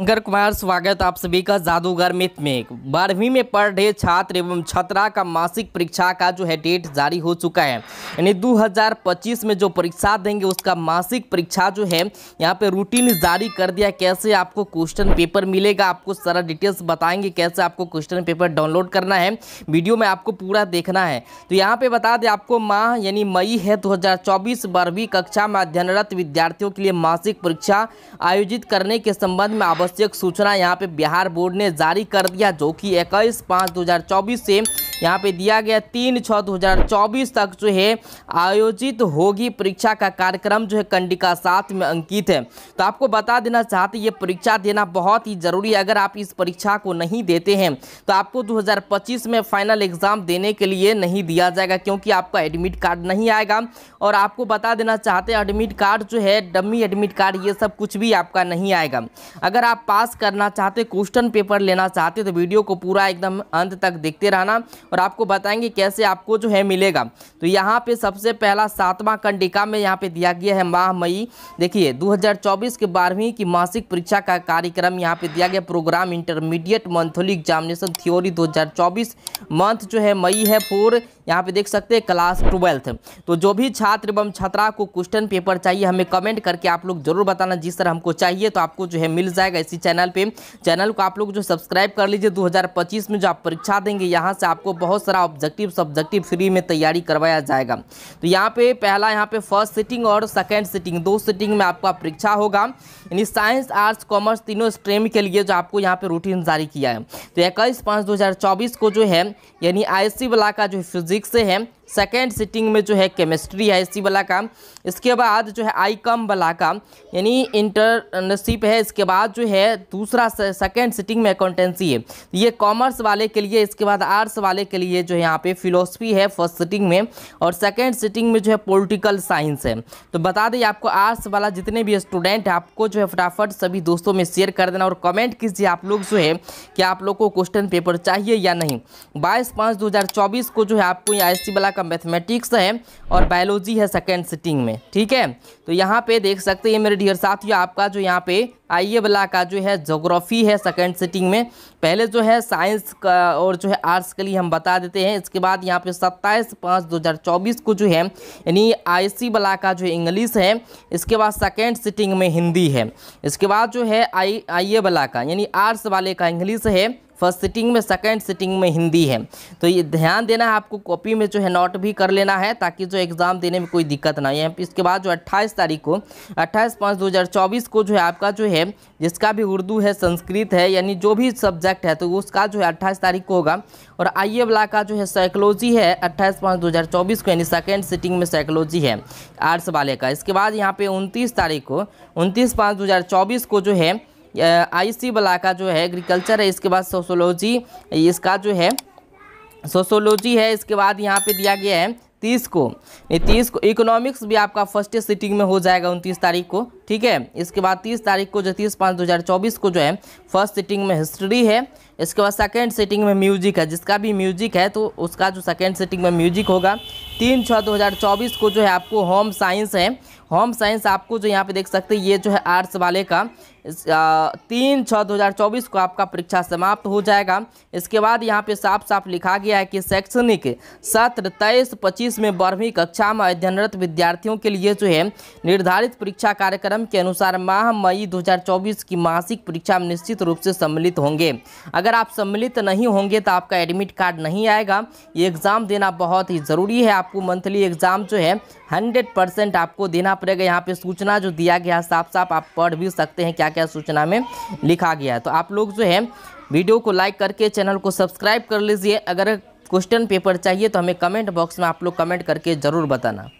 शंकर कुमार स्वागत आप सभी का जादूगर मित में बारहवीं में पढ़ रहे छात्र एवं छात्रा का मासिक परीक्षा का जो है डेट जारी हो चुका है यानी 2025 में जो परीक्षा देंगे उसका मासिक परीक्षा जो है यहाँ पे रूटीन जारी कर दिया कैसे आपको क्वेश्चन पेपर मिलेगा आपको सारा डिटेल्स बताएंगे कैसे आपको क्वेश्चन पेपर डाउनलोड करना है वीडियो में आपको पूरा देखना है तो यहाँ पर बता दें आपको माह यानी मई है दो बारहवीं कक्षा में अध्ययनरत विद्यार्थियों के लिए मासिक परीक्षा आयोजित करने के संबंध में आवश्यक आवश्यक सूचना यहाँ पे बिहार बोर्ड ने जारी कर दिया जो कि इक्कीस पाँच दो से यहाँ पे दिया गया तीन छः दो तक जो है आयोजित होगी परीक्षा का कार्यक्रम जो है कंडिका सात में अंकित है तो आपको बता देना चाहते ये परीक्षा देना बहुत ही ज़रूरी है अगर आप इस परीक्षा को नहीं देते हैं तो आपको 2025 में फाइनल एग्ज़ाम देने के लिए नहीं दिया जाएगा क्योंकि आपका एडमिट कार्ड नहीं आएगा और आपको बता देना चाहते हैं एडमिट कार्ड जो है डमी एडमिट कार्ड ये सब कुछ भी आपका नहीं आएगा अगर आप पास करना चाहते क्वेश्चन पेपर लेना चाहते तो वीडियो को पूरा एकदम अंत तक देखते रहना और आपको बताएंगे कैसे आपको जो है मिलेगा तो यहाँ पे सबसे पहला सातवां कंडिका में यहाँ पे दिया गया है माह मई देखिए 2024 के बारहवीं की मासिक परीक्षा का कार्यक्रम यहाँ पे दिया गया program intermediate monthly examination theory 2024 month जो है मई है फोर यहाँ पे देख सकते हैं क्लास ट्वेल्थ तो जो भी छात्र एवं छात्रा को क्वेश्चन पेपर चाहिए हमें कमेंट करके आप लोग जरूर बताना जिस तरह हमको चाहिए तो आपको जो है मिल जाएगा इसी चैनल पे चैनल को आप लोग जो सब्सक्राइब कर लीजिए 2025 में जो आप परीक्षा देंगे यहाँ से आपको बहुत सारा ऑब्जेक्टिव सब्जेक्टिव फ्री में तैयारी करवाया जाएगा तो यहाँ पे पहला यहाँ पे फर्स्ट सीटिंग और सेकेंड सीटिंग दो सीटिंग में आपका परीक्षा होगा यानी साइंस आर्ट्स कॉमर्स तीनों स्ट्रीम के लिए जो आपको यहाँ पे रूटीन जारी किया है तो इक्कीस पाँच दो को जो है यानी आई वाला का जो फिजिक्स नज़दीक से है सेकेंड सिटिंग में जो है केमिस्ट्री है इसी वाला काम इसके बाद जो है आई कम वाला काम यानी इंटर्नशिप है इसके बाद जो है दूसरा सेकेंड सिटिंग में अकाउंटेंसी है ये कॉमर्स वाले के लिए इसके बाद आर्ट्स वाले के लिए जो है यहाँ पे फिलोसफी है फर्स्ट सिटिंग में और सेकेंड सिटिंग में जो है पोलिटिकल साइंस है तो बता दें आपको आर्ट्स वाला जितने भी स्टूडेंट है आपको जो है फटाफट सभी दोस्तों में शेयर कर देना और कमेंट कीजिए आप लोग जो है कि आप लोग को क्वेश्चन पेपर चाहिए या नहीं बाईस पाँच दो को जो है आपको आई वाला आपका मैथमेटिक्स है और बायोलॉजी है सेकेंड सिटिंग में ठीक है तो यहाँ पे देख सकते हैं मेरे डियर साथियों आपका जो यहाँ पे आई ए वाला का जो है जोग्राफी है सेकेंड सिटिंग में पहले जो है साइंस का और जो है आर्ट्स के लिए हम बता देते हैं इसके बाद यहाँ पे सत्ताईस पाँच दो हज़ार चौबीस को जो है यानी आई सी वाला का जो इंग्लिश है इसके बाद सेकेंड सिटिंग में हिंदी है इसके बाद जो है आई आई ए वाला का यानी आर्ट्स वाले का इंग्लिश है फर्स्ट सिटिंग में सेकेंड सिटिंग में हिंदी है तो ये ध्यान देना है आपको कॉपी में जो है नोट भी कर लेना है ताकि जो एग्ज़ाम देने में कोई दिक्कत ना आए इसके बाद जो अट्ठाईस तारीख को अट्ठाईस पाँच दो को जो है आपका जो है जिसका भी उर्दू है संस्कृत है यानी जो भी सब्जेक्ट है तो उसका जो है अट्ठाईस तारीख को होगा और आई ए वाला का जो है साइकोलॉजी है अट्ठाईस पाँच दो को यानी सेकेंड सिटिंग में साइकोलॉजी है आर्ट्स वाले का इसके बाद यहाँ पे उनतीस तारीख को उनतीस पाँच दो को जो है आईसी वाला का जो है एग्रीकल्चर है इसके बाद सोशोलॉजी इसका जो है सोशोलॉजी है इसके बाद यहाँ पे दिया गया है तीस को तीस को इकोनॉमिक्स भी आपका फर्स्ट सिटिंग में हो जाएगा उनतीस तारीख को ठीक है इसके बाद तीस तारीख को जो तीस पाँच दो हज़ार चौबीस को जो है फर्स्ट सिटिंग में हिस्ट्री है इसके बाद सेकेंड सिटिंग में म्यूजिक है जिसका भी म्यूजिक है तो उसका जो सेकेंड सिटिंग में म्यूजिक होगा तीन छः दो हज़ार चौबीस को जो है आपको होम साइंस है होम साइंस आपको जो यहाँ पे देख सकते हैं ये जो है आर्ट्स वाले का तीन छः दो हज़ार चौबीस को आपका परीक्षा समाप्त हो जाएगा इसके बाद यहाँ पे साफ साफ लिखा गया है कि शैक्षणिक सत्र तेईस पच्चीस में बारहवीं कक्षा में अध्ययनरत विद्यार्थियों के लिए जो है निर्धारित परीक्षा कार्यक्रम के अनुसार माह मई 2024 की मासिक परीक्षा में निश्चित रूप से सम्मिलित होंगे अगर आप सम्मिलित नहीं होंगे तो आपका एडमिट कार्ड नहीं आएगा ये एग्ज़ाम देना बहुत ही ज़रूरी है आपको मंथली एग्ज़ाम जो है हंड्रेड आपको देना पड़ेगा यहाँ पर सूचना जो दिया गया साफ साफ आप पढ़ भी सकते हैं क्या क्या सूचना में लिखा गया है तो आप लोग जो है वीडियो को लाइक करके चैनल को सब्सक्राइब कर लीजिए अगर क्वेश्चन पेपर चाहिए तो हमें कमेंट बॉक्स में आप लोग कमेंट करके ज़रूर बताना